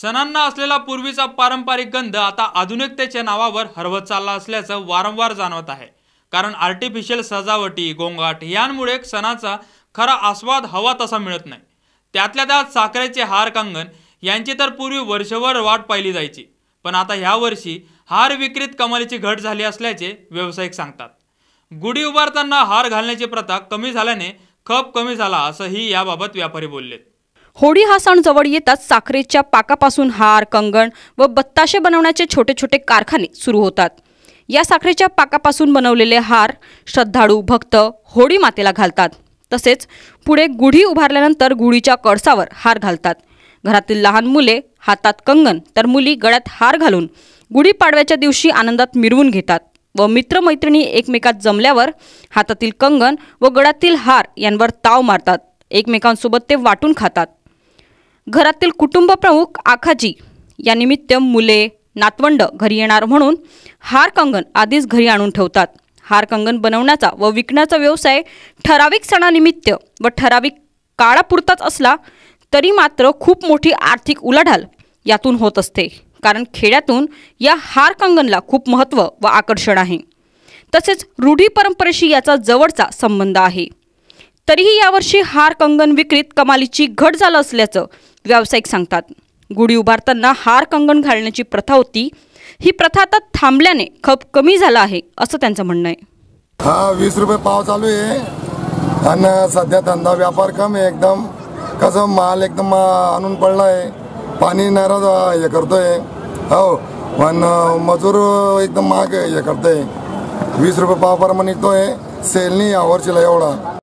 सणांना असलेला पूर्वीचा पारंपरिक गंध आता आधुनिकतेच्या नावावर हरवत चालला असल्याचं वारंवार जाणवत आहे कारण आर्टिफिशियल सजावटी गोंगाट यांमुळे सणाचा खरा आस्वाद हवा तसा मिळत नाही त्यातल्या त्यात साखरेचे हार कंगन यांची तर पूर्वी वर्षभर वाट पाहिली जायची पण आता ह्या वर्षी हार विक्रीत कमालीची घट झाली असल्याचे व्यावसायिक सांगतात गुढी उभारताना हार घालण्याची प्रथा कमी झाल्याने खप कमी झाला असंही याबाबत व्यापारी बोललेत होळी हा सण जवळ येताच साखरेच्या पाकापासून हार कंगण व बत्ताशे बनवण्याचे छोटे छोटे कारखाने सुरू होतात या साखरेच्या पाकापासून बनवलेले हार श्रद्धाळू भक्त होळी मातेला घालतात तसेच पुढे गुढी उभारल्यानंतर गुढीच्या कळसावर हार घालतात घरातील लहान मुले हातात कंगण तर मुली गळ्यात हार घालून गुढी पाडव्याच्या दिवशी आनंदात मिरवून घेतात व मित्रमैत्रिणी एकमेकात जमल्यावर हातातील कंगन व गळ्यातील हार यांवर ताव मारतात एकमेकांसोबत ते वाटून खातात घरातील कुटुंब प्रमुख आखाजी यानिमित्त मुले नातवंड घरी येणार म्हणून हार कंगन आधीच घरी आणून ठेवतात हार कंगन बनवण्याचा व विकण्याचा व्यवसाय ठराविक सणानिमित्त व ठराविक काळापुरताच असला तरी मात्र खूप मोठी आर्थिक उलाढाल यातून होत असते कारण खेड्यातून या हार कंगनला खूप महत्त्व व आकर्षण आहे तसेच रूढी परंपरेशी याचा जवळचा संबंध आहे तरीही यावर्षी हार कंगन विक्रीत कमालीची घट झालं असल्याचं व्यावसायिक सांगतात गुढी उभारताना हार कंगण घालण्याची प्रथा होती ही प्रथा आता थांबल्याने खप कमी झाला आहे असं त्यांचं म्हणणं आहे हा वीस रुपये पाव चालू आहे आणि सध्या धंदा व्यापार कमी एकदम कसं माल एकदम आणून पडला आहे पाणी नाराज हे करतोय हो पण मजूर एकदम महाग हे करतोय वीस रुपये पावप्रमाणे निघतोय सेलनी नाही वर्षीला एवढा